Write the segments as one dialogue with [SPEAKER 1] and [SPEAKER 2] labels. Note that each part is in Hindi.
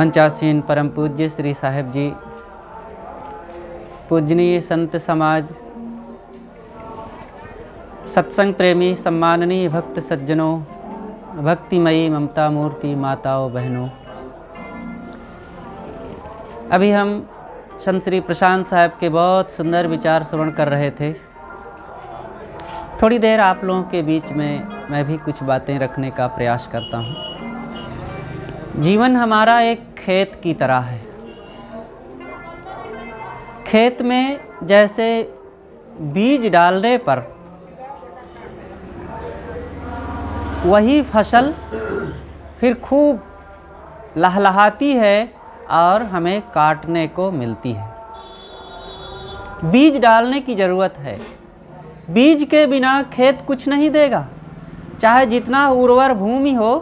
[SPEAKER 1] मंचासीन परम पूज्य श्री साहेब जी पूजनीय संत समाज सत्संग प्रेमी सम्माननीय भक्त सज्जनों भक्तिमयी ममता मूर्ति माताओं बहनों अभी हम संत श्री प्रशांत साहब के बहुत सुंदर विचार श्रवण कर रहे थे थोड़ी देर आप लोगों के बीच में मैं भी कुछ बातें रखने का प्रयास करता हूँ जीवन हमारा एक खेत की तरह है खेत में जैसे बीज डालने पर वही फसल फिर खूब लहलहाती है और हमें काटने को मिलती है बीज डालने की ज़रूरत है बीज के बिना खेत कुछ नहीं देगा चाहे जितना उर्वर भूमि हो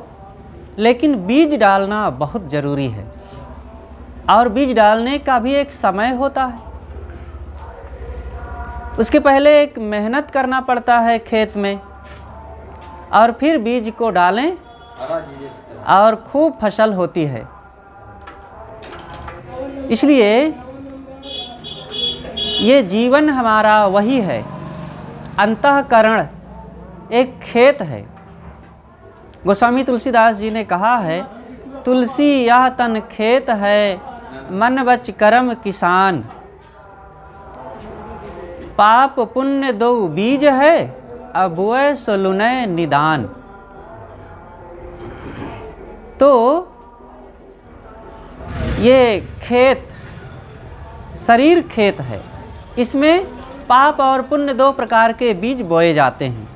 [SPEAKER 1] लेकिन बीज डालना बहुत ज़रूरी है और बीज डालने का भी एक समय होता है उसके पहले एक मेहनत करना पड़ता है खेत में और फिर बीज को डालें और खूब फसल होती है इसलिए ये जीवन हमारा वही है अंतकरण एक खेत है गोस्वामी तुलसीदास जी ने कहा है तुलसी यह तन खेत है मन बच करम किसान पाप पुण्य दो बीज है अब सोलुनय निदान तो ये खेत शरीर खेत है इसमें पाप और पुण्य दो प्रकार के बीज बोए जाते हैं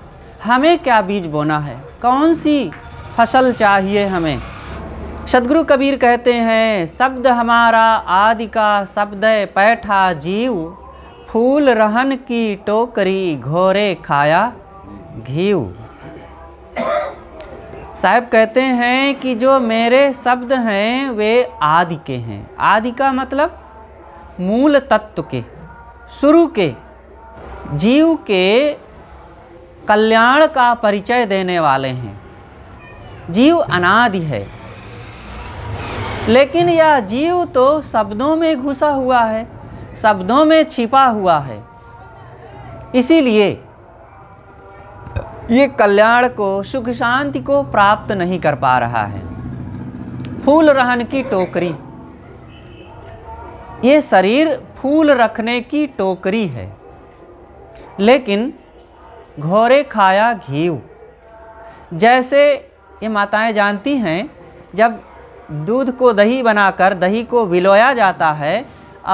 [SPEAKER 1] हमें क्या बीज बोना है कौन सी फसल चाहिए हमें सदगुरु कबीर कहते हैं शब्द हमारा आदि का शब्द पैठा जीव फूल रहन की टोकरी घोरे खाया घीव साहब कहते हैं कि जो मेरे शब्द हैं वे आदि के हैं आदि का मतलब मूल तत्व के शुरू के जीव के कल्याण का परिचय देने वाले हैं जीव अनादि है लेकिन यह जीव तो शब्दों में घुसा हुआ है शब्दों में छिपा हुआ है इसीलिए ये कल्याण को सुख शांति को प्राप्त नहीं कर पा रहा है फूल रहन की टोकरी ये शरीर फूल रखने की टोकरी है लेकिन घोरे खाया घी जैसे ये माताएं जानती हैं जब दूध को दही बनाकर दही को बिलोया जाता है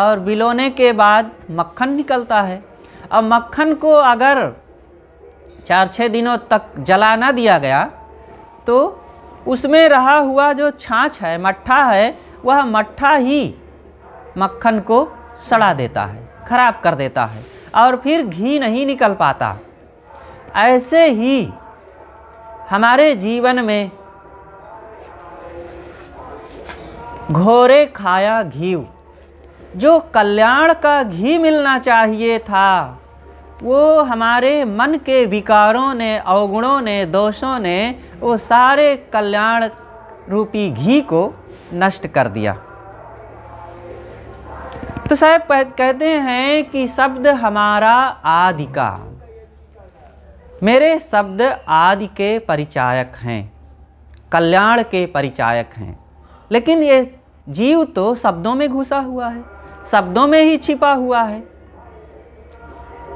[SPEAKER 1] और बिलोने के बाद मक्खन निकलता है अब मक्खन को अगर चार छः दिनों तक जला ना दिया गया तो उसमें रहा हुआ जो छाछ है मट्ठा है वह मट्ठा ही मक्खन को सड़ा देता है खराब कर देता है और फिर घी नहीं निकल पाता ऐसे ही हमारे जीवन में घोरे खाया घी जो कल्याण का घी मिलना चाहिए था वो हमारे मन के विकारों ने अवगुणों ने दोषों ने वो सारे कल्याण रूपी घी को नष्ट कर दिया तो साहब कहते हैं कि शब्द हमारा आदि का मेरे शब्द आदि के परिचायक हैं कल्याण के परिचायक हैं लेकिन ये जीव तो शब्दों में घुसा हुआ है शब्दों में ही छिपा हुआ है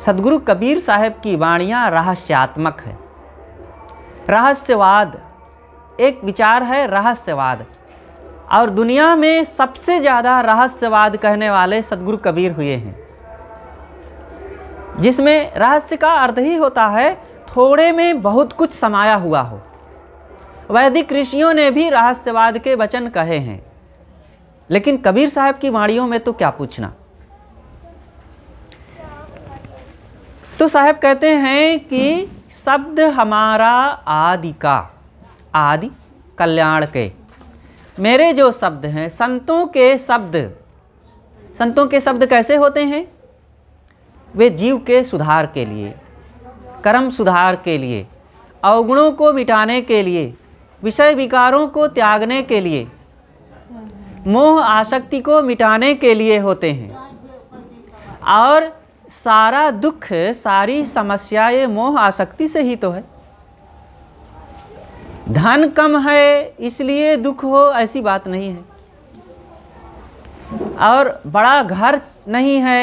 [SPEAKER 1] सदगुरु कबीर साहब की वाणियाँ रहस्यात्मक है रहस्यवाद एक विचार है रहस्यवाद और दुनिया में सबसे ज़्यादा रहस्यवाद कहने वाले सदगुरु कबीर हुए हैं जिसमें रहस्य का अर्थ ही होता है थोड़े में बहुत कुछ समाया हुआ हो वैदिक ऋषियों ने भी रहस्यवाद के वचन कहे हैं लेकिन कबीर साहब की वाणियों में तो क्या पूछना तो साहब कहते हैं कि शब्द हमारा आदि का आदि कल्याण के मेरे जो शब्द हैं संतों के शब्द संतों के शब्द कैसे होते हैं वे जीव के सुधार के लिए कर्म सुधार के लिए अवगुणों को मिटाने के लिए विषय विकारों को त्यागने के लिए मोह आसक्ति को मिटाने के लिए होते हैं और सारा दुख सारी समस्याएं मोह आसक्ति से ही तो है धन कम है इसलिए दुख हो ऐसी बात नहीं है और बड़ा घर नहीं है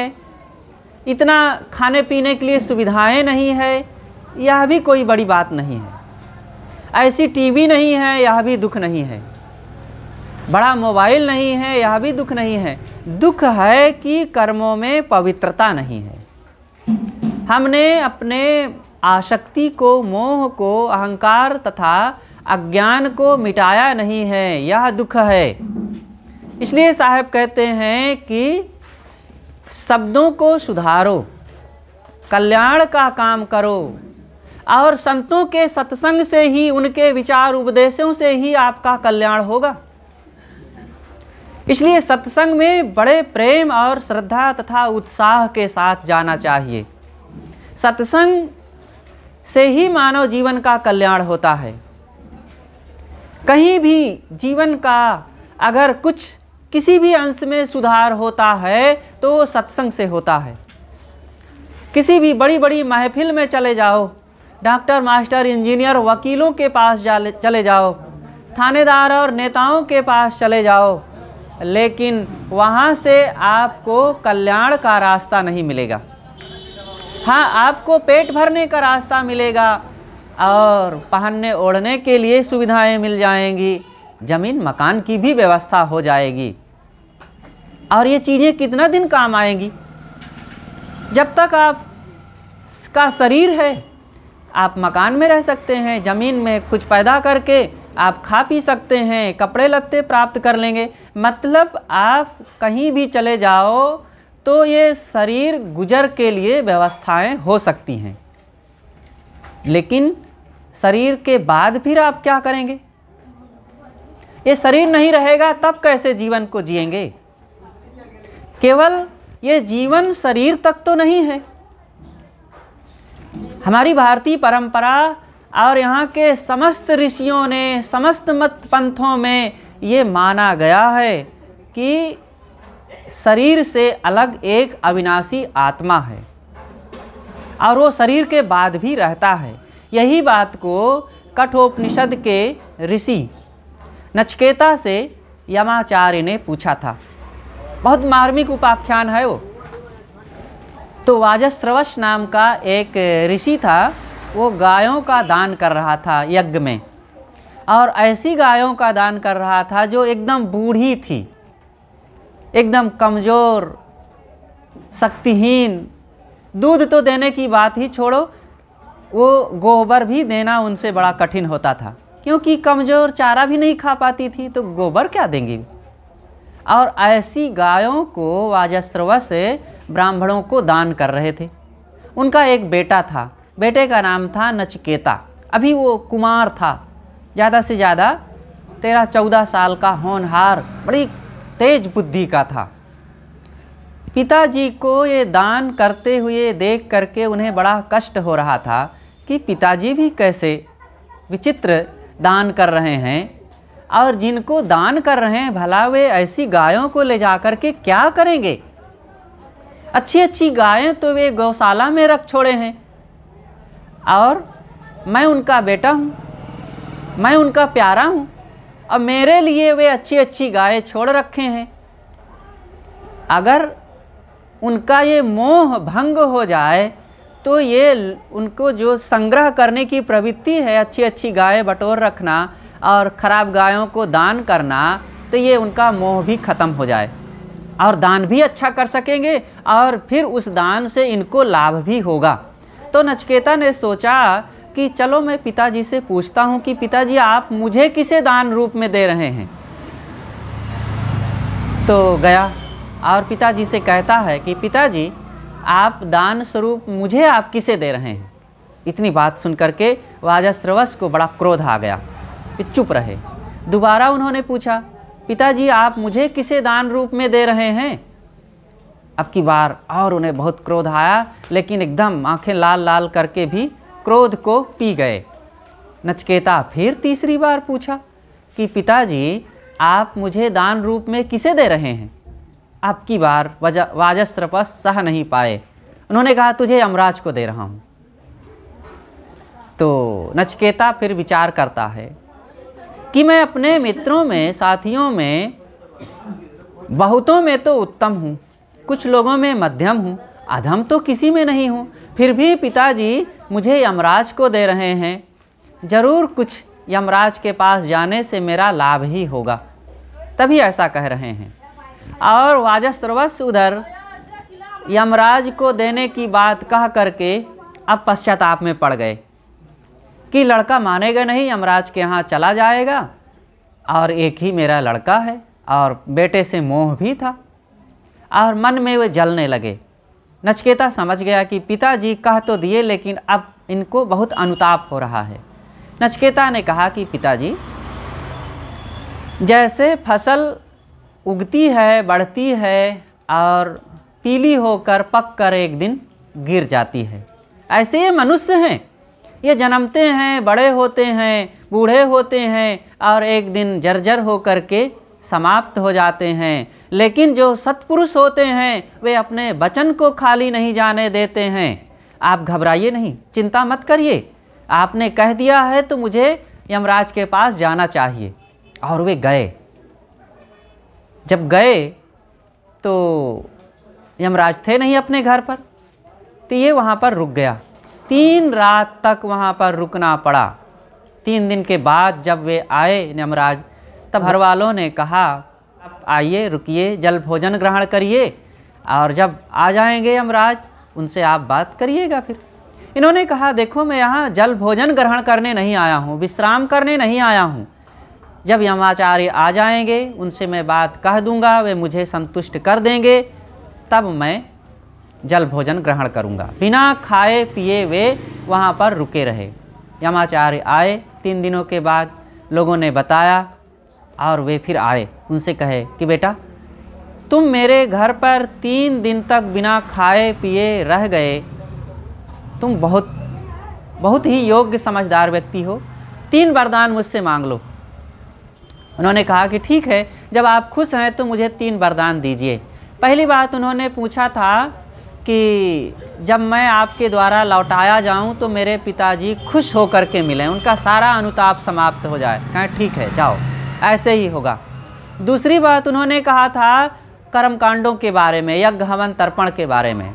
[SPEAKER 1] इतना खाने पीने के लिए सुविधाएं नहीं है यह भी कोई बड़ी बात नहीं है ऐसी टीवी नहीं है यह भी दुख नहीं है बड़ा मोबाइल नहीं है यह भी दुख नहीं है दुख है कि कर्मों में पवित्रता नहीं है हमने अपने आसक्ति को मोह को अहंकार तथा अज्ञान को मिटाया नहीं है यह दुख है इसलिए साहब कहते हैं कि शब्दों को सुधारो कल्याण का काम करो और संतों के सत्संग से ही उनके विचार उपदेशों से ही आपका कल्याण होगा इसलिए सत्संग में बड़े प्रेम और श्रद्धा तथा उत्साह के साथ जाना चाहिए सत्संग से ही मानव जीवन का कल्याण होता है कहीं भी जीवन का अगर कुछ किसी भी अंश में सुधार होता है तो वो सत्संग से होता है किसी भी बड़ी बड़ी महफिल में चले जाओ डॉक्टर मास्टर इंजीनियर वकीलों के पास चले जाओ थानेदार और नेताओं के पास चले जाओ लेकिन वहाँ से आपको कल्याण का रास्ता नहीं मिलेगा हाँ आपको पेट भरने का रास्ता मिलेगा और पहनने ओढ़ने के लिए सुविधाएं मिल जाएंगी ज़मीन मकान की भी व्यवस्था हो जाएगी और ये चीज़ें कितना दिन काम आएंगी जब तक आप का शरीर है आप मकान में रह सकते हैं ज़मीन में कुछ पैदा करके आप खा पी सकते हैं कपड़े लत्ते प्राप्त कर लेंगे मतलब आप कहीं भी चले जाओ तो ये शरीर गुजर के लिए व्यवस्थाएं हो सकती हैं लेकिन शरीर के बाद फिर आप क्या करेंगे ये शरीर नहीं रहेगा तब कैसे जीवन को जिएंगे केवल ये जीवन शरीर तक तो नहीं है हमारी भारतीय परंपरा और यहाँ के समस्त ऋषियों ने समस्त मत पंथों में ये माना गया है कि शरीर से अलग एक अविनाशी आत्मा है और वो शरीर के बाद भी रहता है यही बात को कठोपनिषद के ऋषि नचकेता से यमाचार्य ने पूछा था बहुत मार्मिक उपाख्यान है वो तो वाजस्रवश नाम का एक ऋषि था वो गायों का दान कर रहा था यज्ञ में और ऐसी गायों का दान कर रहा था जो एकदम बूढ़ी थी एकदम कमज़ोर शक्तिहीन दूध तो देने की बात ही छोड़ो वो गोबर भी देना उनसे बड़ा कठिन होता था क्योंकि कमज़ोर चारा भी नहीं खा पाती थी तो गोबर क्या देंगी और ऐसी गायों को वाजस्रवा से ब्राह्मणों को दान कर रहे थे उनका एक बेटा था बेटे का नाम था नचकेता अभी वो कुमार था ज़्यादा से ज़्यादा तेरह चौदह साल का होनहार बड़ी तेज बुद्धि का था पिताजी को ये दान करते हुए देख करके उन्हें बड़ा कष्ट हो रहा था कि पिताजी भी कैसे विचित्र दान कर रहे हैं और जिनको दान कर रहे हैं भला वे ऐसी गायों को ले जा कर के क्या करेंगे अच्छी अच्छी गायें तो वे गौशाला में रख छोड़े हैं और मैं उनका बेटा हूँ मैं उनका प्यारा हूँ और मेरे लिए वे अच्छी अच्छी गायें छोड़ रखे हैं अगर उनका ये मोह भंग हो जाए तो ये उनको जो संग्रह करने की प्रवृत्ति है अच्छी अच्छी गाय बटोर रखना और ख़राब गायों को दान करना तो ये उनका मोह भी ख़त्म हो जाए और दान भी अच्छा कर सकेंगे और फिर उस दान से इनको लाभ भी होगा तो नचकेता ने सोचा कि चलो मैं पिताजी से पूछता हूँ कि पिताजी आप मुझे किसे दान रूप में दे रहे हैं तो गया और पिताजी से कहता है कि पिताजी आप दान स्वरूप मुझे आप किसे दे रहे हैं इतनी बात सुन करके वाजस्त्रवश को बड़ा क्रोध आ गया चुप रहे दोबारा उन्होंने पूछा पिताजी आप मुझे किसे दान रूप में दे रहे हैं अब की बार और उन्हें बहुत क्रोध आया लेकिन एकदम आंखें लाल लाल करके भी क्रोध को पी गए नचकेता फिर तीसरी बार पूछा कि पिताजी आप मुझे दान रूप में किसे दे रहे हैं अब की बार वाजस्त्र पर सह नहीं पाए उन्होंने कहा तुझे यमराज को दे रहा हूँ तो नचकेता फिर विचार करता है कि मैं अपने मित्रों में साथियों में बहुतों में तो उत्तम हूँ कुछ लोगों में मध्यम हूँ अधम तो किसी में नहीं हूँ फिर भी पिताजी मुझे यमराज को दे रहे हैं ज़रूर कुछ यमराज के पास जाने से मेरा लाभ ही होगा तभी ऐसा कह रहे हैं और वाजह सर्वस्व उधर यमराज को देने की बात कह करके अब पश्चाताप में पड़ गए कि लड़का मानेगा नहीं यमराज के यहाँ चला जाएगा और एक ही मेरा लड़का है और बेटे से मोह भी था और मन में वे जलने लगे नचकेता समझ गया कि पिताजी कह तो दिए लेकिन अब इनको बहुत अनुताप हो रहा है नचकेता ने कहा कि पिताजी जैसे फसल उगती है बढ़ती है और पीली होकर पक कर एक दिन गिर जाती है ऐसे ये मनुष्य हैं ये जन्मते हैं बड़े होते हैं बूढ़े होते हैं और एक दिन जर्जर होकर के समाप्त हो जाते हैं लेकिन जो सत्पुरुष होते हैं वे अपने वचन को खाली नहीं जाने देते हैं आप घबराइए नहीं चिंता मत करिए आपने कह दिया है तो मुझे यमराज के पास जाना चाहिए और वे गए जब गए तो यमराज थे नहीं अपने घर पर तो ये वहाँ पर रुक गया तीन रात तक वहाँ पर रुकना पड़ा तीन दिन के बाद जब वे आए यमराज तब हर वालों ने कहा आप आइए रुकिए जल भोजन ग्रहण करिए और जब आ जाएंगे यमराज उनसे आप बात करिएगा फिर इन्होंने कहा देखो मैं यहाँ जल भोजन ग्रहण करने नहीं आया हूँ विश्राम करने नहीं आया हूँ जब यमाचार्य आ जाएंगे उनसे मैं बात कह दूंगा वे मुझे संतुष्ट कर देंगे तब मैं जल भोजन ग्रहण करूंगा बिना खाए पिए वे वहाँ पर रुके रहे यमाचार्य आए तीन दिनों के बाद लोगों ने बताया और वे फिर आए उनसे कहे कि बेटा तुम मेरे घर पर तीन दिन तक बिना खाए पिए रह गए तुम बहुत बहुत ही योग्य समझदार व्यक्ति हो तीन वरदान मुझसे मांग लो उन्होंने कहा कि ठीक है जब आप खुश हैं तो मुझे तीन वरदान दीजिए पहली बात उन्होंने पूछा था कि जब मैं आपके द्वारा लौटाया जाऊं तो मेरे पिताजी खुश होकर के मिलें उनका सारा अनुताप समाप्त हो जाए कहें ठीक है जाओ ऐसे ही होगा दूसरी बात उन्होंने कहा था कर्मकांडों के बारे में यज्ञ हवन तर्पण के बारे में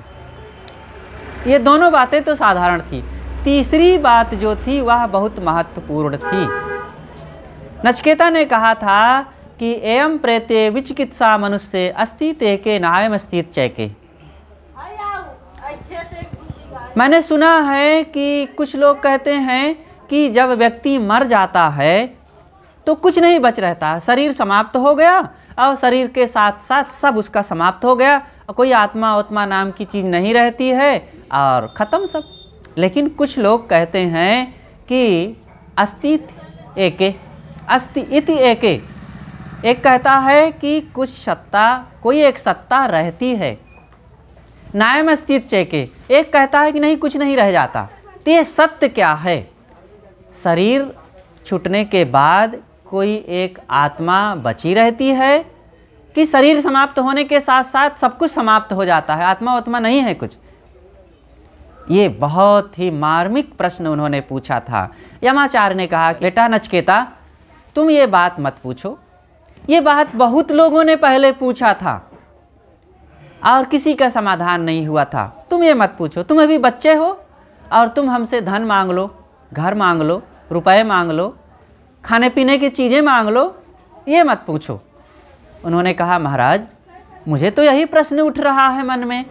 [SPEAKER 1] ये दोनों बातें तो साधारण थी तीसरी बात जो थी वह बहुत महत्वपूर्ण थी नचकेता ने कहा था कि एम प्रेते विचिकित्सा मनुष्य अस्ति ते के नावे अस्तित चैके मैंने सुना है कि कुछ लोग कहते हैं कि जब व्यक्ति मर जाता है तो कुछ नहीं बच रहता शरीर समाप्त हो गया और शरीर के साथ साथ सब उसका समाप्त हो गया कोई आत्मा उत्मा नाम की चीज़ नहीं रहती है और ख़त्म सब लेकिन कुछ लोग कहते हैं कि अस्तित्व है। अस्ति इति एके एक कहता है कि कुछ सत्ता कोई एक सत्ता रहती है नायम अस्तित्व चेके एक कहता है कि नहीं कुछ नहीं रह जाता तो ये सत्य क्या है शरीर छूटने के बाद कोई एक आत्मा बची रहती है कि शरीर समाप्त होने के साथ साथ सब कुछ समाप्त हो जाता है आत्मा उत्मा नहीं है कुछ ये बहुत ही मार्मिक प्रश्न उन्होंने पूछा था यमाचार्य ने कहा बेटा नचकेता तुम ये बात मत पूछो ये बात बहुत लोगों ने पहले पूछा था और किसी का समाधान नहीं हुआ था तुम ये मत पूछो तुम अभी बच्चे हो और तुम हमसे धन मांग लो घर मांग लो रुपए मांग लो खाने पीने की चीज़ें मांग लो ये मत पूछो उन्होंने कहा महाराज मुझे तो यही प्रश्न उठ रहा है मन में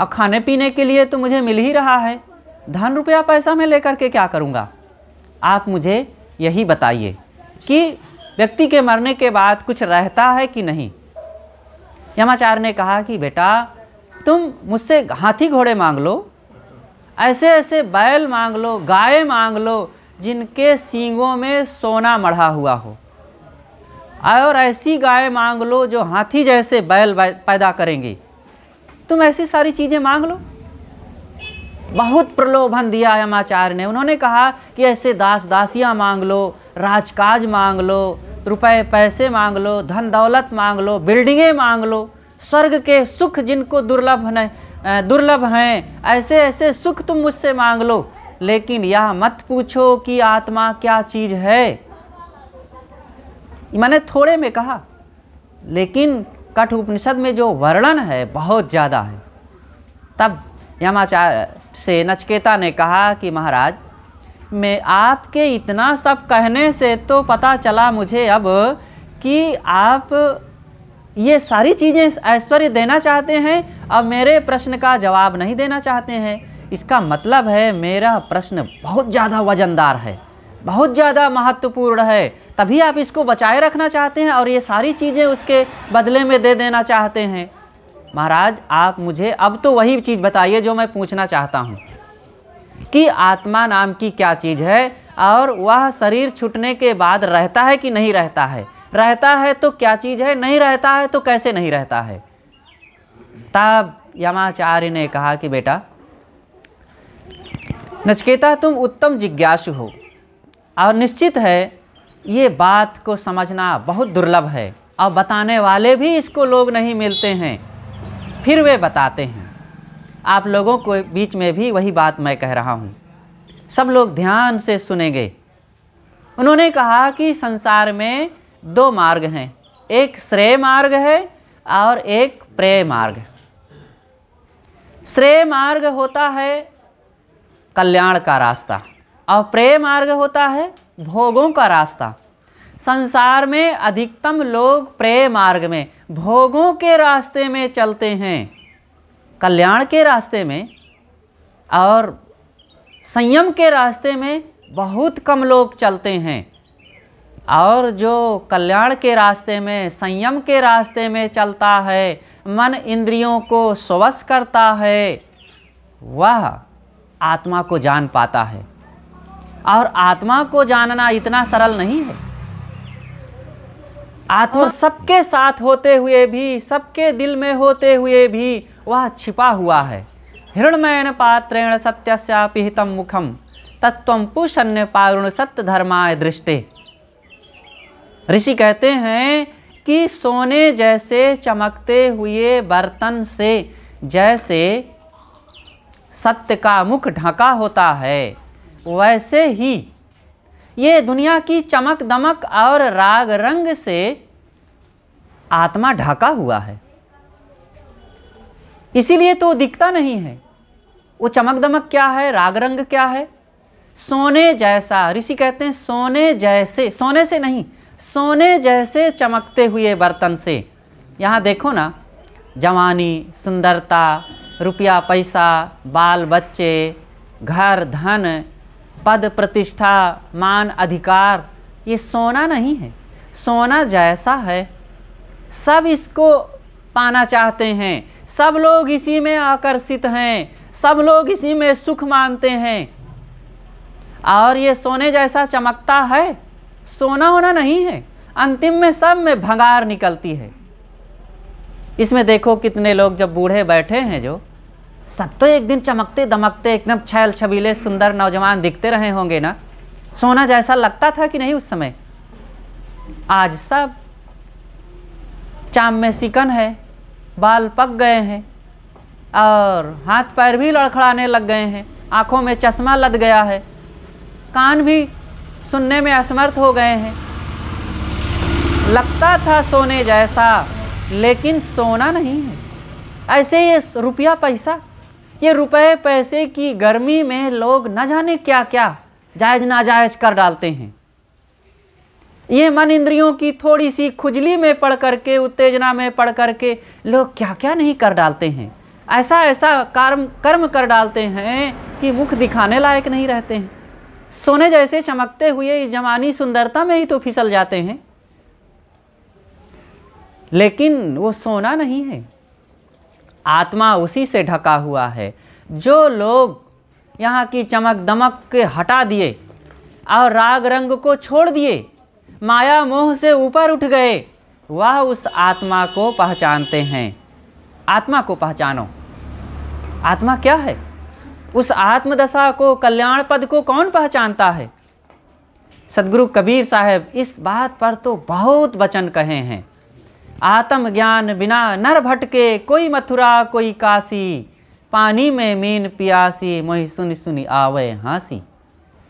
[SPEAKER 1] और खाने पीने के लिए तो मुझे मिल ही रहा है धन रुपया पैसा मैं लेकर के क्या करूँगा आप मुझे यही बताइए कि व्यक्ति के मरने के बाद कुछ रहता है कि नहीं यमाचार्य ने कहा कि बेटा तुम मुझसे हाथी घोड़े मांग लो ऐसे ऐसे बैल मांग लो गाय मांग लो जिनके सींगों में सोना मढ़ा हुआ हो और ऐसी गाय मांग लो जो हाथी जैसे बैल पैदा करेंगी तुम ऐसी सारी चीज़ें मांग लो बहुत प्रलोभन दिया यमाचार्य ने उन्होंने कहा कि ऐसे दास दासियाँ मांग लो राजकाज मांग लो रुपए पैसे मांग लो धन दौलत मांग लो बिल्डिंगें मांग लो स्वर्ग के सुख जिनको दुर्लभ नहीं दुर्लभ हैं ऐसे ऐसे सुख तुम मुझसे मांग लो लेकिन यह मत पूछो कि आत्मा क्या चीज़ है मैंने थोड़े में कहा लेकिन कठ उपनिषद में जो वर्णन है बहुत ज़्यादा है तब यमाचार्य से नचकेता ने कहा कि महाराज मैं आपके इतना सब कहने से तो पता चला मुझे अब कि आप ये सारी चीज़ें ऐश्वर्य देना चाहते हैं अब मेरे प्रश्न का जवाब नहीं देना चाहते हैं इसका मतलब है मेरा प्रश्न बहुत ज़्यादा वजनदार है बहुत ज़्यादा महत्वपूर्ण है तभी आप इसको बचाए रखना चाहते हैं और ये सारी चीज़ें उसके बदले में दे देना चाहते हैं महाराज आप मुझे अब तो वही चीज़ बताइए जो मैं पूछना चाहता हूँ कि आत्मा नाम की क्या चीज़ है और वह शरीर छूटने के बाद रहता है कि नहीं रहता है रहता है तो क्या चीज़ है नहीं रहता है तो कैसे नहीं रहता है तब यमाचार्य ने कहा कि बेटा नचकेता तुम उत्तम जिज्ञासु हो और निश्चित है ये बात को समझना बहुत दुर्लभ है और बताने वाले भी इसको लोग नहीं मिलते हैं फिर वे बताते हैं आप लोगों को बीच में भी वही बात मैं कह रहा हूँ सब लोग ध्यान से सुनेंगे उन्होंने कहा कि संसार में दो मार्ग हैं एक श्रेय मार्ग है और एक प्रेय मार्ग श्रेय मार्ग होता है कल्याण का रास्ता और प्रेय मार्ग होता है भोगों का रास्ता संसार में अधिकतम लोग प्रेय मार्ग में भोगों के रास्ते में चलते हैं कल्याण के रास्ते में और संयम के रास्ते में बहुत कम लोग चलते हैं और जो कल्याण के रास्ते में संयम के रास्ते में चलता है मन इंद्रियों को स्वस करता है वह आत्मा को जान पाता है और आत्मा को जानना इतना सरल नहीं है आत्मा सबके साथ होते हुए भी सबके दिल में होते हुए भी वह छिपा हुआ है हिरणमयन पात्रेण सत्यस्यापिहित मुखम तत्व पुषण्य पारुण सत्य धर्माय दृष्टि ऋषि कहते हैं कि सोने जैसे चमकते हुए बर्तन से जैसे सत्य का मुख ढका होता है वैसे ही ये दुनिया की चमक दमक और राग रंग से आत्मा ढका हुआ है इसीलिए तो दिखता नहीं है वो चमक दमक क्या है राग रंग क्या है सोने जैसा ऋषि कहते हैं सोने जैसे सोने से नहीं सोने जैसे चमकते हुए बर्तन से यहाँ देखो ना जवानी सुंदरता रुपया पैसा बाल बच्चे घर धन पद प्रतिष्ठा मान अधिकार ये सोना नहीं है सोना जैसा है सब इसको पाना चाहते हैं सब लोग इसी में आकर्षित हैं सब लोग इसी में सुख मानते हैं और ये सोने जैसा चमकता है सोना होना नहीं है अंतिम में सब में भंगार निकलती है इसमें देखो कितने लोग जब बूढ़े बैठे हैं जो सब तो एक दिन चमकते दमकते एकदम छैल छबीले सुंदर नौजवान दिखते रहे होंगे ना सोना जैसा लगता था कि नहीं उस समय आज सब चाम में सिकन है बाल पक गए हैं और हाथ पैर भी लड़खड़ाने लग गए हैं आँखों में चश्मा लद गया है कान भी सुनने में असमर्थ हो गए हैं लगता था सोने जैसा लेकिन सोना नहीं है ऐसे ये रुपया पैसा ये रुपए पैसे की गर्मी में लोग न जाने क्या क्या जायज़ नाजायज़ कर डालते हैं ये मन इंद्रियों की थोड़ी सी खुजली में पड़ करके उत्तेजना में पड़ करके लोग क्या क्या नहीं कर डालते हैं ऐसा ऐसा कर्म कर्म कर डालते हैं कि मुख दिखाने लायक नहीं रहते हैं सोने जैसे चमकते हुए इस जमानी सुंदरता में ही तो फिसल जाते हैं लेकिन वो सोना नहीं है आत्मा उसी से ढका हुआ है जो लोग यहाँ की चमक दमक के हटा दिए और राग रंग को छोड़ दिए माया मोह से ऊपर उठ गए वह उस आत्मा को पहचानते हैं आत्मा को पहचानो आत्मा क्या है उस आत्मदशा को कल्याण पद को कौन पहचानता है सदगुरु कबीर साहब इस बात पर तो बहुत वचन कहे हैं आत्म ज्ञान बिना नर भटके कोई मथुरा कोई काशी पानी में मीन पियासी मोहि सुनी सुनी आवे हाँसी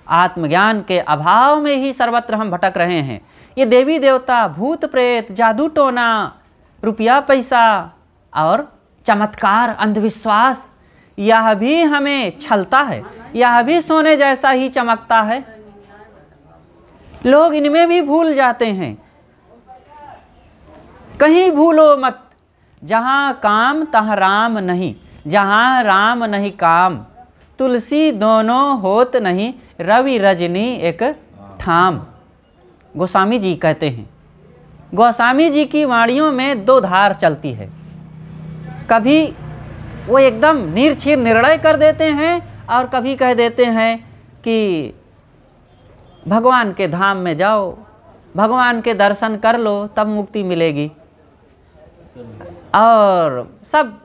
[SPEAKER 1] आत्मज्ञान के अभाव में ही सर्वत्र हम भटक रहे हैं ये देवी देवता भूत प्रेत जादू टोना रुपया पैसा और चमत्कार अंधविश्वास यह भी हमें छलता है यह भी सोने जैसा ही चमकता है लोग इनमें भी भूल जाते हैं कहीं भूलो मत जहाँ काम तहाँ राम नहीं जहाँ राम नहीं काम तुलसी दोनों होत नहीं रवि रजनी एक ठाम गोस्वामी जी कहते हैं गोस्वामी जी की वाणियों में दो धार चलती है कभी वो एकदम निरछिर निर्णय कर देते हैं और कभी कह देते हैं कि भगवान के धाम में जाओ भगवान के दर्शन कर लो तब मुक्ति मिलेगी और सब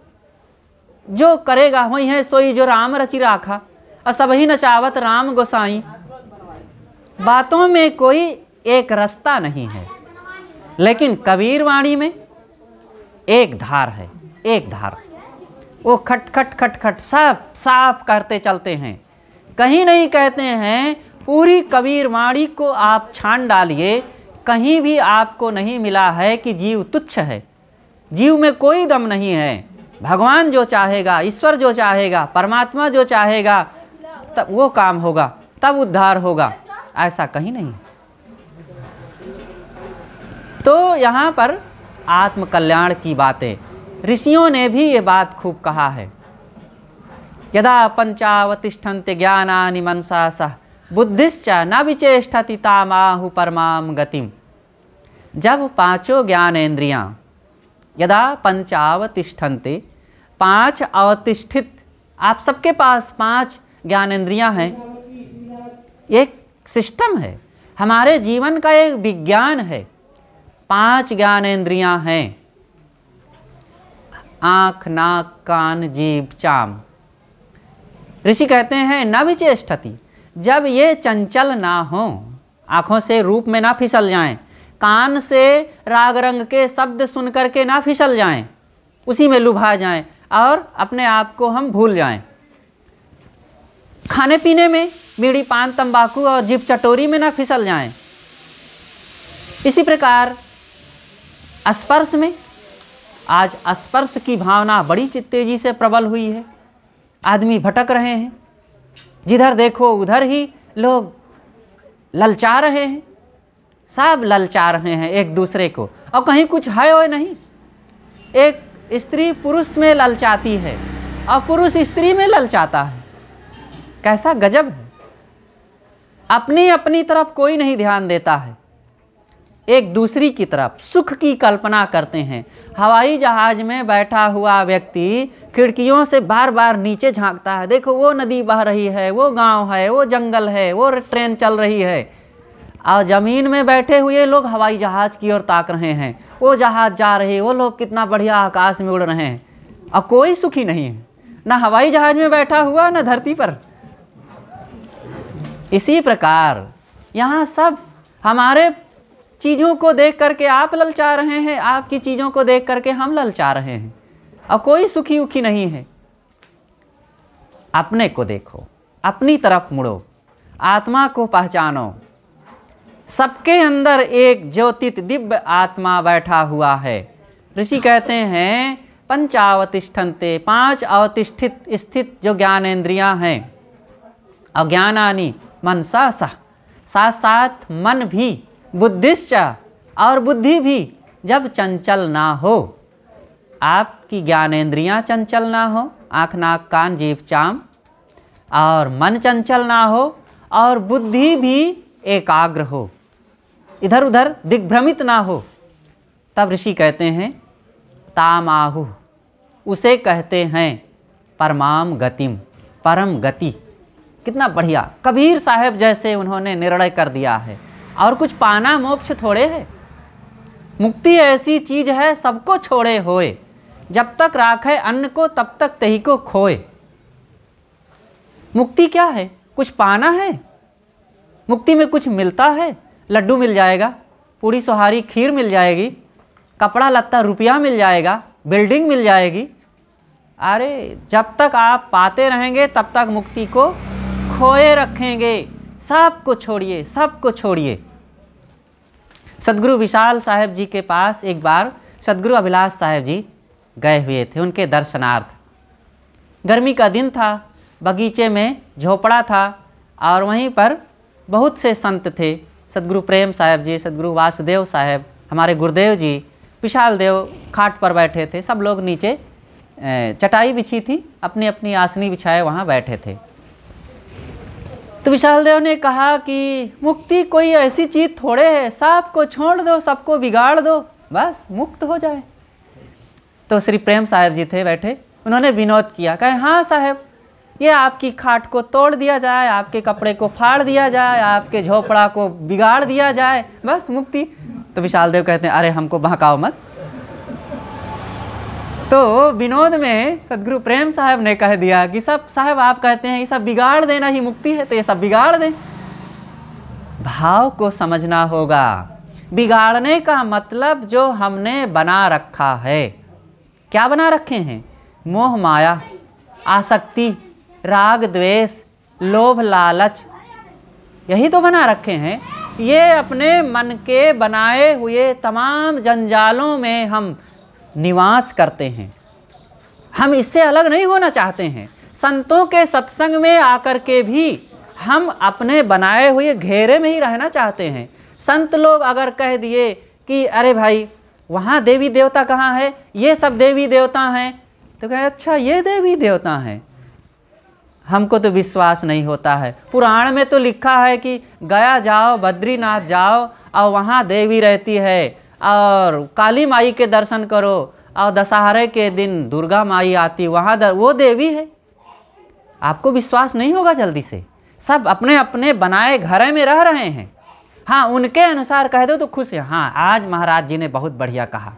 [SPEAKER 1] जो करेगा वही है सोई जो राम रचि राखा और सब ही नचावत राम गोसाई बातों में कोई एक रास्ता नहीं है लेकिन कबीर वाणी में एक धार है एक धार वो खट खट खट खट सब साफ करते चलते हैं कहीं नहीं कहते हैं पूरी कबीर वाणी को आप छान डालिए कहीं भी आपको नहीं मिला है कि जीव तुच्छ है जीव में कोई दम नहीं है भगवान जो चाहेगा ईश्वर जो चाहेगा परमात्मा जो चाहेगा तब वो काम होगा तब उद्धार होगा ऐसा कहीं नहीं तो यहाँ पर आत्मकल्याण की बातें ऋषियों ने भी ये बात खूब कहा है यदा पंचावतिष्ठन्ते ज्ञानानि मनसा सह बुद्धिश्च न विचेष्टति तामाहु परमाम गतिम जब पांचों ज्ञानेन्द्रियाँ यदा पंचावतिष्ठन्ते पांच अवतिष्ठित आप सबके पास पांच ज्ञान इंद्रिया हैं एक सिस्टम है हमारे जीवन का एक विज्ञान है पांच ज्ञान इंद्रिया हैं आंख नाक कान जीभ चाम ऋषि कहते हैं न विचेष्टति जब ये चंचल ना हो आंखों से रूप में ना फिसल जाएं, कान से राग रंग के शब्द सुन करके ना फिसल जाएं, उसी में लुभा जाएं, और अपने आप को हम भूल जाएं खाने पीने में बीड़ी पान तंबाकू और जीप चटोरी में ना फिसल जाएं इसी प्रकार स्पर्श में आज स्पर्श की भावना बड़ी तेजी से प्रबल हुई है आदमी भटक रहे हैं जिधर देखो उधर ही लोग ललचा रहे हैं सब ललचा रहे हैं एक दूसरे को और कहीं कुछ है और नहीं एक स्त्री पुरुष में ललचाती है और पुरुष स्त्री में ललचाता है कैसा गजब है अपनी अपनी तरफ कोई नहीं ध्यान देता है एक दूसरी की तरफ सुख की कल्पना करते हैं हवाई जहाज में बैठा हुआ व्यक्ति खिड़कियों से बार बार नीचे झांकता है देखो वो नदी बह रही है वो गांव है वो जंगल है वो ट्रेन चल रही है और ज़मीन में बैठे हुए लोग हवाई जहाज की ओर ताक रहे हैं वो जहाज़ जा रहे वो लोग कितना बढ़िया आकाश में उड़ रहे हैं अब कोई सुखी नहीं है ना हवाई जहाज़ में बैठा हुआ ना धरती पर इसी प्रकार यहाँ सब हमारे चीज़ों को देख करके आप ललचा रहे हैं आपकी चीज़ों को देख करके हम ललचा रहे हैं अब कोई सुखी उखी नहीं है अपने को देखो अपनी तरफ मुड़ो आत्मा को पहचानो सबके अंदर एक ज्योतित दिव्य आत्मा बैठा हुआ है ऋषि कहते हैं पंचावतिष्ठन्ते पांच अवतिष्ठित स्थित जो ज्ञानेन्द्रियां हैं अज्ञानानि मनसा सह साथ साथ मन भी बुद्धिश्च और बुद्धि भी जब चंचल ना हो आपकी ज्ञानेन्द्रियां चंचल ना हो आँख नाक कान जीप चाम और मन चंचल ना हो और बुद्धि भी एकाग्र हो इधर उधर दिग्भ्रमित ना हो तब ऋषि कहते हैं तामाहु उसे कहते हैं परमाम गतिम परम गति कितना बढ़िया कबीर साहब जैसे उन्होंने निर्णय कर दिया है और कुछ पाना मोक्ष थोड़े है मुक्ति ऐसी चीज है सबको छोड़े होए जब तक राखे अन्न को तब तक तही को खोए मुक्ति क्या है कुछ पाना है मुक्ति में कुछ मिलता है लड्डू मिल जाएगा पूरी सोहारी खीर मिल जाएगी कपड़ा लत्ता रुपया मिल जाएगा बिल्डिंग मिल जाएगी अरे जब तक आप पाते रहेंगे तब तक मुक्ति को खोए रखेंगे सब को छोड़िए सब को छोड़िए सदगुरु विशाल साहेब जी के पास एक बार सदगुरु अभिलाष साहेब जी गए हुए थे उनके दर्शनार्थ गर्मी का दिन था बगीचे में झोपड़ा था और वहीं पर बहुत से संत थे सदगुरु प्रेम साहब जी सदगुरु वासुदेव साहब हमारे गुरुदेव जी विशाल देव खाट पर बैठे थे सब लोग नीचे चटाई बिछी थी अपनी अपनी आसनी बिछाए वहाँ बैठे थे तो विशाल देव ने कहा कि मुक्ति कोई ऐसी चीज़ थोड़े है सब को छोड़ दो सबको बिगाड़ दो बस मुक्त हो जाए तो श्री प्रेम साहब जी थे बैठे उन्होंने विनोद किया कहे हाँ साहब ये आपकी खाट को तोड़ दिया जाए आपके कपड़े को फाड़ दिया जाए आपके झोपड़ा को बिगाड़ दिया जाए बस मुक्ति तो विशाल देव कहते हैं अरे हमको बहकाओ मत तो विनोद में सदगुरु प्रेम साहब ने कह दिया कि सब साहब आप कहते हैं ये सब बिगाड़ देना ही मुक्ति है तो ये सब बिगाड़ दें भाव को समझना होगा बिगाड़ने का मतलब जो हमने बना रखा है क्या बना रखे हैं मोह माया आसक्ति राग द्वेष लोभ लालच यही तो बना रखे हैं ये अपने मन के बनाए हुए तमाम जंजालों में हम निवास करते हैं हम इससे अलग नहीं होना चाहते हैं संतों के सत्संग में आकर के भी हम अपने बनाए हुए घेरे में ही रहना चाहते हैं संत लोग अगर कह दिए कि अरे भाई वहाँ देवी देवता कहाँ है ये सब देवी देवता हैं तो कहे अच्छा ये देवी देवता हैं हमको तो विश्वास नहीं होता है पुराण में तो लिखा है कि गया जाओ बद्रीनाथ जाओ और वहाँ देवी रहती है और काली माई के दर्शन करो और दशहरे के दिन दुर्गा माई आती वहाँ दर वो देवी है आपको विश्वास नहीं होगा जल्दी से सब अपने अपने बनाए घर में रह रहे हैं हाँ उनके अनुसार कह दो तो खुश है हाँ आज महाराज जी ने बहुत बढ़िया कहा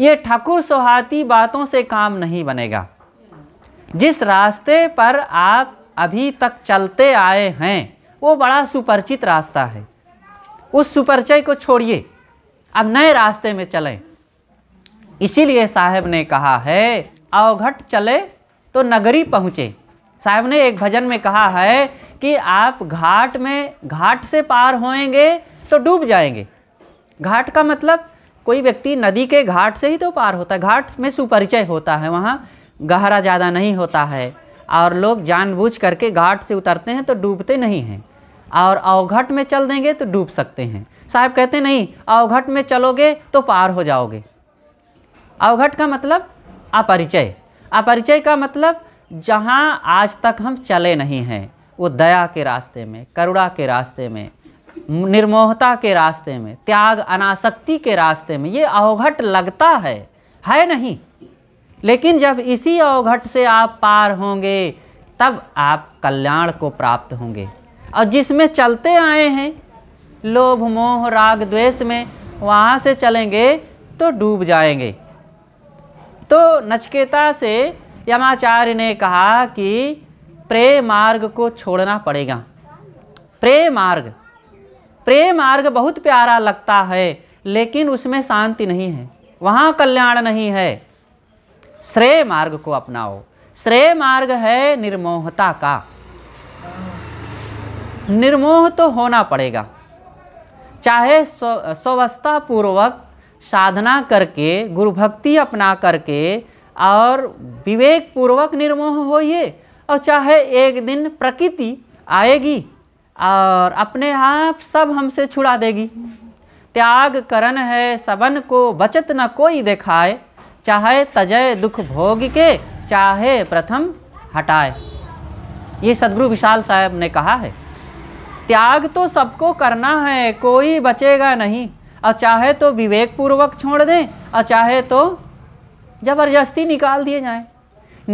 [SPEAKER 1] ये ठाकुर सोहाती बातों से काम नहीं बनेगा जिस रास्ते पर आप अभी तक चलते आए हैं वो बड़ा सुपरिचित रास्ता है उस सुपरिचय को छोड़िए अब नए रास्ते में चलें इसीलिए साहब ने कहा है अवघट चले तो नगरी पहुँचे साहब ने एक भजन में कहा है कि आप घाट में घाट से पार होएंगे तो डूब जाएंगे घाट का मतलब कोई व्यक्ति नदी के घाट से ही तो पार होता है घाट में सुपरिचय होता है वहाँ गहरा ज़्यादा नहीं होता है और लोग जानबूझ करके घाट से उतरते हैं तो डूबते नहीं हैं और अवघट में चल देंगे तो डूब सकते हैं साहब कहते नहीं अवघट में चलोगे तो पार हो जाओगे अवघट का मतलब अपरिचय अपरिचय का मतलब जहाँ आज तक हम चले नहीं हैं वो दया के रास्ते में करुणा के रास्ते में निर्मोहता के रास्ते में त्याग अनासक्ति के रास्ते में ये अवघट लगता है है नहीं लेकिन जब इसी अवघट से आप पार होंगे तब आप कल्याण को प्राप्त होंगे और जिसमें चलते आए हैं लोभ मोह राग द्वेष में वहाँ से चलेंगे तो डूब जाएंगे तो नचकेता से यमाचार्य ने कहा कि प्रेम मार्ग को छोड़ना पड़ेगा प्रेम मार्ग प्रेम मार्ग बहुत प्यारा लगता है लेकिन उसमें शांति नहीं है वहाँ कल्याण नहीं है श्रेय मार्ग को अपनाओ श्रेय मार्ग है निर्मोहता का निर्मोह तो होना पड़ेगा चाहे स्वस्थता पूर्वक साधना करके गुरु भक्ति अपना करके और विवेक पूर्वक निर्मोह होइए और चाहे एक दिन प्रकृति आएगी और अपने आप सब हमसे छुड़ा देगी त्याग करण है सबन को बचत न कोई दिखाए चाहे तजय दुख भोग के चाहे प्रथम हटाए ये सदगुरु विशाल साहब ने कहा है त्याग तो सबको करना है कोई बचेगा नहीं और चाहे तो विवेक पूर्वक छोड़ दें और चाहे तो ज़बरदस्ती निकाल दिए जाएं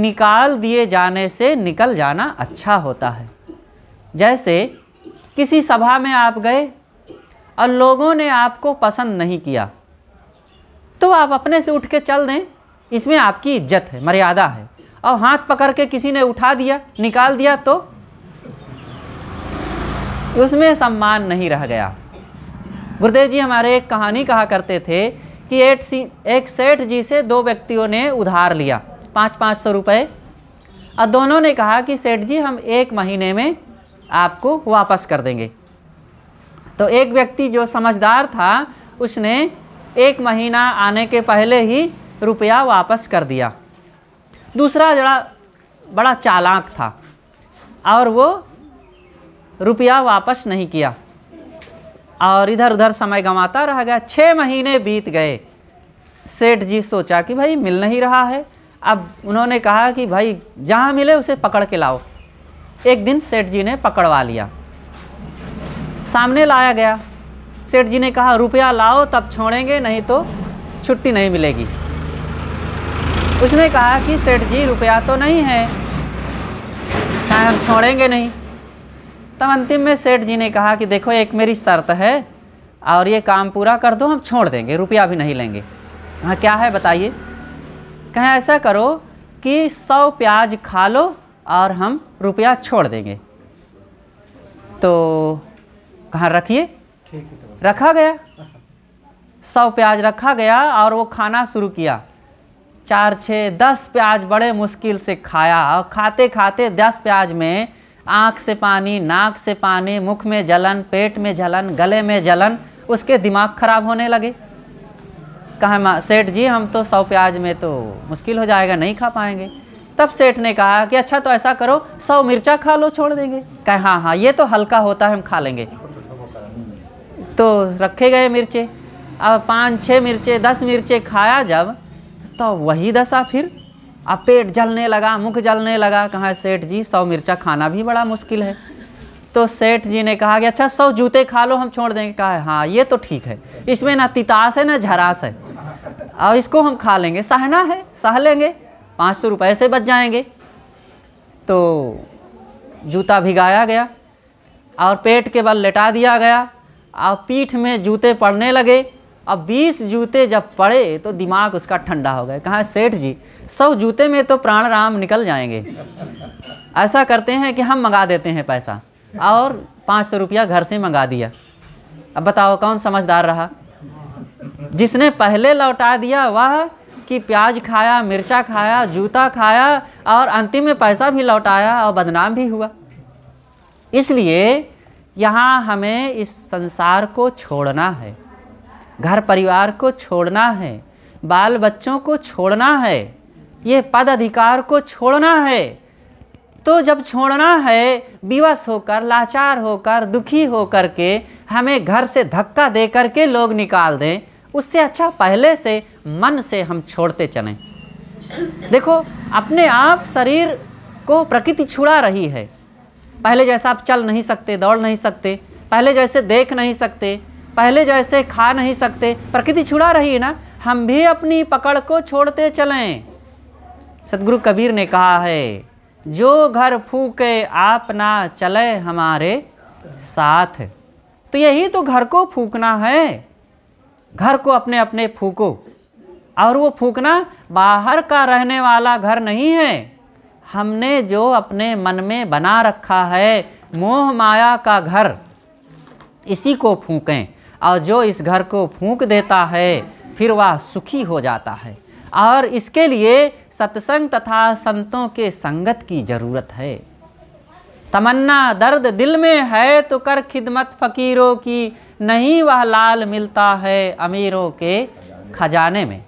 [SPEAKER 1] निकाल दिए जाने से निकल जाना अच्छा होता है जैसे किसी सभा में आप गए और लोगों ने आपको पसंद नहीं किया तो आप अपने से उठ के चल दें इसमें आपकी इज्जत है मर्यादा है और हाथ पकड़ के किसी ने उठा दिया निकाल दिया तो उसमें सम्मान नहीं रह गया गुरुदेव जी हमारे एक कहानी कहा करते थे कि एट सी एक सेठ जी से दो व्यक्तियों ने उधार लिया पाँच पाँच सौ रुपये और दोनों ने कहा कि सेठ जी हम एक महीने में आपको वापस कर देंगे तो एक व्यक्ति जो समझदार था उसने एक महीना आने के पहले ही रुपया वापस कर दिया दूसरा जड़ा बड़ा चालाक था और वो रुपया वापस नहीं किया और इधर उधर समय गंवाता रह गया छः महीने बीत गए सेठ जी सोचा कि भाई मिल नहीं रहा है अब उन्होंने कहा कि भाई जहाँ मिले उसे पकड़ के लाओ एक दिन सेठ जी ने पकड़वा लिया सामने लाया गया सेठ जी ने कहा रुपया लाओ तब छोड़ेंगे नहीं तो छुट्टी नहीं मिलेगी उसने कहा कि सेठ जी रुपया तो नहीं है क्या हम छोड़ेंगे नहीं तब अंतिम में सेठ जी ने कहा कि देखो एक मेरी शर्त है और ये काम पूरा कर दो हम छोड़ देंगे रुपया भी नहीं लेंगे हाँ क्या है बताइए कहें ऐसा करो कि सौ प्याज खा लो और हम रुपया छोड़ देंगे तो कहाँ रखिए ठीक है तो रखा गया सौ प्याज रखा गया और वो खाना शुरू किया चार छः दस प्याज बड़े मुश्किल से खाया और खाते खाते दस प्याज में आँख से पानी नाक से पानी मुख में जलन पेट में जलन गले में जलन उसके दिमाग खराब होने लगे कहा माँ सेठ जी हम तो सौ प्याज में तो मुश्किल हो जाएगा नहीं खा पाएंगे तब सेठ ने कहा कि अच्छा तो ऐसा करो सौ मिर्चा खा लो छोड़ देंगे कहे हाँ हाँ ये तो हल्का होता है हम खा लेंगे तो रखे गए मिर्चे अब पाँच छः मिर्चे दस मिर्चे खाया जब तो वही दशा फिर अब पेट जलने लगा मुख जलने लगा कहा सेठ जी सौ मिर्चा खाना भी बड़ा मुश्किल है तो सेठ जी ने कहा कि अच्छा सौ जूते खा लो हम छोड़ देंगे कहा हाँ ये तो ठीक है इसमें ना तितास है ना झरास है और इसको हम खा लेंगे सहना है सह लेंगे पाँच सौ रुपये से बच जाएंगे तो जूता भिगाया गया और पेट के बल लेटा दिया गया अब पीठ में जूते पड़ने लगे अब 20 जूते जब पड़े तो दिमाग उसका ठंडा हो गया कहा सेठ जी सौ जूते में तो प्राण राम निकल जाएंगे ऐसा करते हैं कि हम मंगा देते हैं पैसा और पाँच सौ रुपया घर से मंगा दिया अब बताओ कौन समझदार रहा जिसने पहले लौटा दिया वह कि प्याज खाया मिर्चा खाया जूता खाया और अंतिम में पैसा भी लौटाया और बदनाम भी हुआ इसलिए यहाँ हमें इस संसार को छोड़ना है घर परिवार को छोड़ना है बाल बच्चों को छोड़ना है ये पद अधिकार को छोड़ना है तो जब छोड़ना है विवश होकर लाचार होकर दुखी होकर के हमें घर से धक्का दे करके लोग निकाल दें उससे अच्छा पहले से मन से हम छोड़ते चलें देखो अपने आप शरीर को प्रकृति छुड़ा रही है पहले जैसा आप चल नहीं सकते दौड़ नहीं सकते पहले जैसे देख नहीं सकते पहले जैसे खा नहीं सकते प्रकृति छुड़ा रही है ना हम भी अपनी पकड़ को छोड़ते चलें सदगुरु कबीर ने कहा है जो घर फूके आप ना चले हमारे साथ तो यही तो घर को फूकना है घर को अपने अपने फूको और वो फूकना बाहर का रहने वाला घर नहीं है हमने जो अपने मन में बना रखा है मोह माया का घर इसी को फूकें और जो इस घर को फूंक देता है फिर वह सुखी हो जाता है और इसके लिए सत्संग तथा संतों के संगत की ज़रूरत है तमन्ना दर्द दिल में है तो कर खिदमत फ़कीरों की नहीं वह लाल मिलता है अमीरों के खजाने में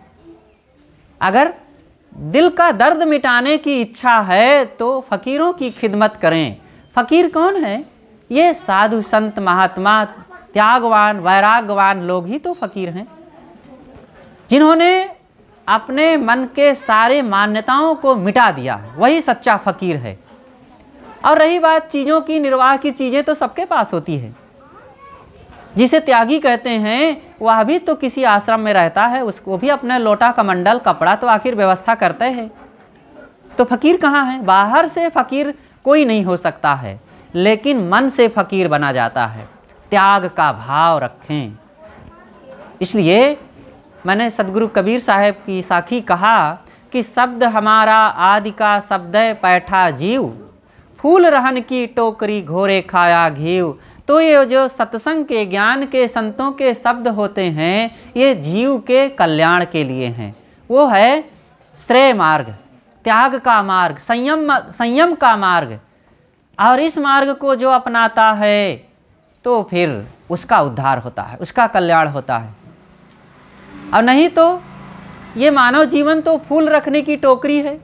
[SPEAKER 1] अगर दिल का दर्द मिटाने की इच्छा है तो फ़कीरों की खिदमत करें फ़कीर कौन है ये साधु संत महात्मा त्यागवान वैरागवान लोग ही तो फ़कीर हैं जिन्होंने अपने मन के सारे मान्यताओं को मिटा दिया वही सच्चा फ़कीर है और रही बात चीज़ों की निर्वाह की चीज़ें तो सबके पास होती है जिसे त्यागी कहते हैं वह भी तो किसी आश्रम में रहता है उसको भी अपने लोटा कमंडल कपड़ा तो आखिर व्यवस्था करते हैं तो फकीर कहाँ है बाहर से फकीर कोई नहीं हो सकता है लेकिन मन से फकीर बना जाता है त्याग का भाव रखें इसलिए मैंने सदगुरु कबीर साहब की साखी कहा कि शब्द हमारा आदि का शब्द पैठा जीव फूल रहन की टोकरी घोरे खाया घीव तो ये जो सत्संग के ज्ञान के संतों के शब्द होते हैं ये जीव के कल्याण के लिए हैं वो है श्रेय मार्ग त्याग का मार्ग संयम संयम का मार्ग और इस मार्ग को जो अपनाता है तो फिर उसका उद्धार होता है उसका कल्याण होता है और नहीं तो ये मानव जीवन तो फूल रखने की टोकरी है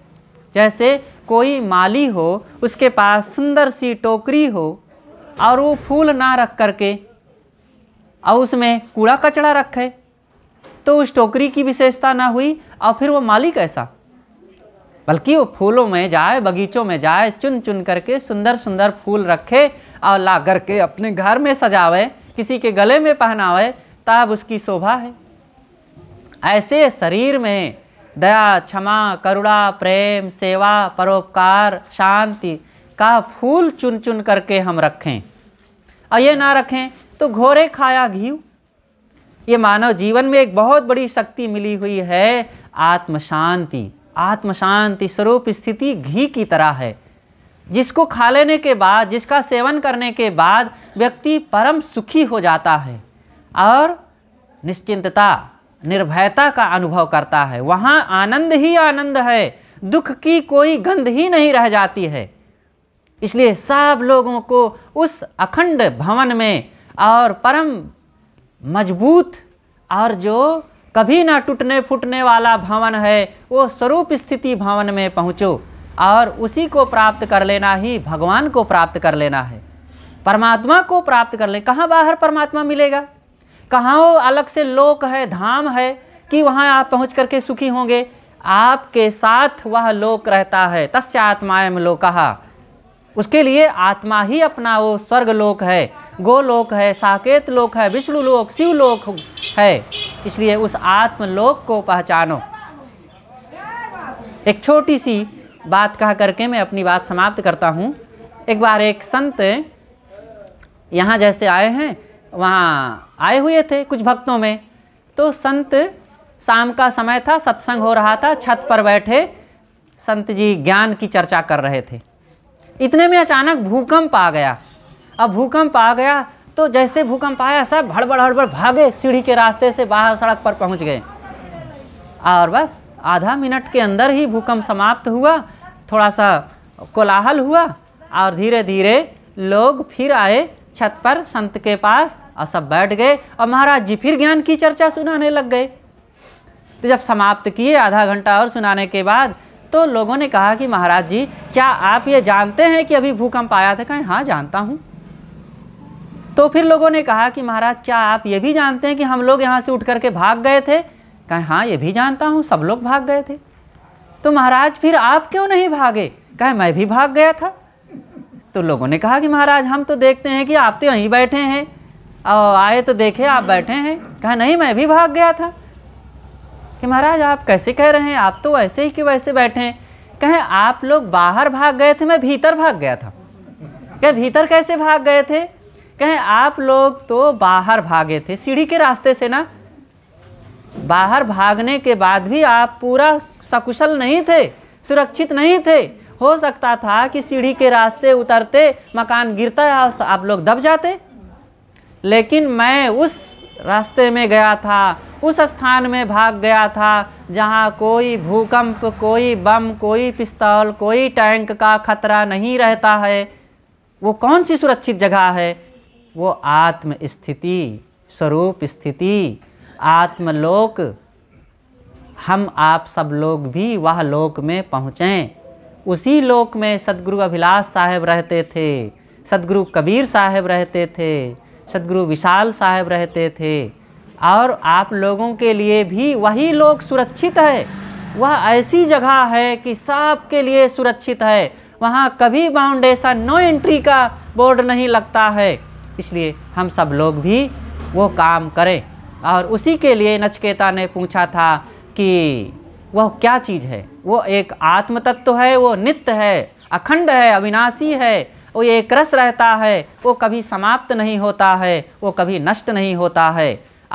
[SPEAKER 1] जैसे कोई माली हो उसके पास सुंदर सी टोकरी हो और वो फूल ना रख करके और उसमें कूड़ा कचड़ा रखे तो उस टोकरी की विशेषता ना हुई और फिर वो मालिक ऐसा बल्कि वो फूलों में जाए बगीचों में जाए चुन चुन करके सुंदर सुंदर फूल रखे और ला करके अपने घर में सजावे किसी के गले में पहनावे तब उसकी शोभा है ऐसे शरीर में दया क्षमा करुणा प्रेम सेवा परोपकार शांति का फूल चुन चुन करके हम रखें और ये ना रखें तो घोरे खाया घी ये मानव जीवन में एक बहुत बड़ी शक्ति मिली हुई है आत्म शांति आत्म शांति स्वरूप स्थिति घी की तरह है जिसको खा लेने के बाद जिसका सेवन करने के बाद व्यक्ति परम सुखी हो जाता है और निश्चिंतता निर्भयता का अनुभव करता है वहाँ आनंद ही आनंद है दुख की कोई गंध ही नहीं रह जाती है इसलिए सब लोगों को उस अखंड भवन में और परम मजबूत और जो कभी ना टूटने फूटने वाला भवन है वो स्वरूप स्थिति भवन में पहुँचो और उसी को प्राप्त कर लेना ही भगवान को प्राप्त कर लेना है परमात्मा को प्राप्त कर ले कहाँ बाहर परमात्मा मिलेगा कहाँ वो अलग से लोक है धाम है कि वहाँ आप पहुँच करके सुखी होंगे आपके साथ वह लोक रहता है तस्य लोक कहा उसके लिए आत्मा ही अपना वो स्वर्ग लोक है गोलोक है साकेत लोक है विष्णु लोक शिव लोक है इसलिए उस आत्मलोक को पहचानो एक छोटी सी बात कह करके मैं अपनी बात समाप्त करता हूँ एक बार एक संत यहाँ जैसे आए हैं वहाँ आए हुए थे कुछ भक्तों में तो संत शाम का समय था सत्संग हो रहा था छत पर बैठे संत जी ज्ञान की चर्चा कर रहे थे इतने में अचानक भूकंप आ गया अब भूकंप आ गया तो जैसे भूकंप आया सब हड़बड़ हड़बड़ भागे सीढ़ी के रास्ते से बाहर सड़क पर पहुंच गए और बस आधा मिनट के अंदर ही भूकंप समाप्त हुआ थोड़ा सा कोलाहल हुआ और धीरे धीरे लोग फिर आए छत पर संत के पास और सब बैठ गए और महाराज जी फिर ज्ञान की चर्चा सुनाने लग गए तो जब समाप्त किए आधा घंटा और सुनाने के बाद तो लोगों ने कहा कि महाराज जी क्या आप ये जानते हैं कि अभी भूकंप आया था कहें हाँ जानता हूँ तो फिर लोगों ने कहा कि महाराज क्या आप ये भी जानते हैं कि हम लोग यहाँ से उठ करके भाग गए थे कहें हाँ ये भी जानता हूँ सब लोग भाग गए थे तो महाराज फिर आप क्यों नहीं भागे कहें मैं भी भाग गया था तो लोगों ने कहा कि महाराज हम तो देखते हैं कि आप तो यहीं बैठे हैं और आए तो देखे आप बैठे हैं कहा नहीं मैं भी भाग गया था कि महाराज आप कैसे कह रहे हैं आप तो ऐसे ही कि वैसे बैठे हैं कहें आप लोग बाहर भाग गए थे मैं भीतर भाग गया था कहे भीतर कैसे भाग गए थे कहें आप लोग तो बाहर भागे थे सीढ़ी के रास्ते से ना बाहर भागने के बाद भी आप पूरा सकुशल नहीं थे सुरक्षित नहीं थे हो सकता था कि सीढ़ी के रास्ते उतरते मकान गिरता आप लोग दब जाते लेकिन मैं उस रास्ते में गया था उस स्थान में भाग गया था जहाँ कोई भूकंप कोई बम कोई पिस्तौल कोई टैंक का खतरा नहीं रहता है वो कौन सी सुरक्षित जगह है वो आत्म स्थिति स्वरूप स्थिति आत्मलोक हम आप सब लोग भी वह लोक में पहुँचें उसी लोक में सदगुरु अभिलाष साहब रहते थे सदगुरु कबीर साहब रहते थे सदगुरु विशाल साहब रहते थे और आप लोगों के लिए भी वही लोग सुरक्षित है वह ऐसी जगह है कि सब के लिए सुरक्षित है वहाँ कभी बाउंडेशन नो एंट्री का बोर्ड नहीं लगता है इसलिए हम सब लोग भी वो काम करें और उसी के लिए नचकेता ने पूछा था कि वह क्या चीज़ है वो एक आत्म तत्व है वो नित्य है अखंड है अविनाशी है वो एक रस रहता है वो कभी समाप्त नहीं होता है वो कभी नष्ट नहीं होता है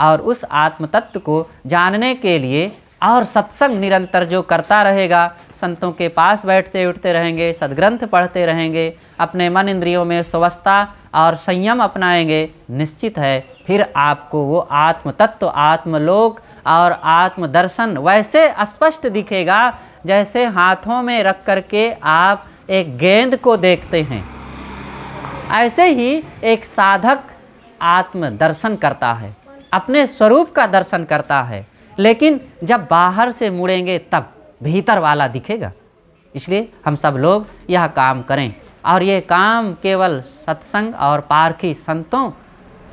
[SPEAKER 1] और उस आत्म तत्व को जानने के लिए और सत्संग निरंतर जो करता रहेगा संतों के पास बैठते उठते रहेंगे सदग्रंथ पढ़ते रहेंगे अपने मन इंद्रियों में स्वस्थता और संयम अपनाएंगे निश्चित है फिर आपको वो आत्म तत्व आत्मलोक और आत्मदर्शन वैसे स्पष्ट दिखेगा जैसे हाथों में रख कर के आप एक गेंद को देखते हैं ऐसे ही एक साधक आत्मदर्शन करता है अपने स्वरूप का दर्शन करता है लेकिन जब बाहर से मुड़ेंगे तब भीतर वाला दिखेगा इसलिए हम सब लोग यह काम करें और ये काम केवल सत्संग और पारखी संतों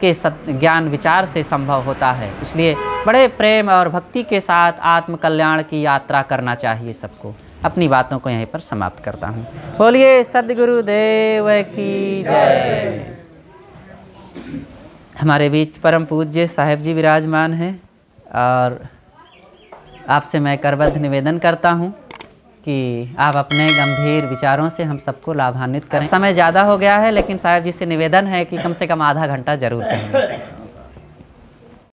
[SPEAKER 1] के सत ज्ञान विचार से संभव होता है इसलिए बड़े प्रेम और भक्ति के साथ आत्मकल्याण की यात्रा करना चाहिए सबको अपनी बातों को यहीं पर समाप्त करता हूँ बोलिए सदगुरु देव की जय हमारे बीच परम पूज्य साहेब जी विराजमान हैं और आपसे मैं करबद्ध निवेदन करता हूँ कि आप अपने गंभीर विचारों से हम सबको लाभान्वित करें समय ज़्यादा हो गया है लेकिन साहेब जी से निवेदन है कि कम से कम आधा घंटा जरूर करें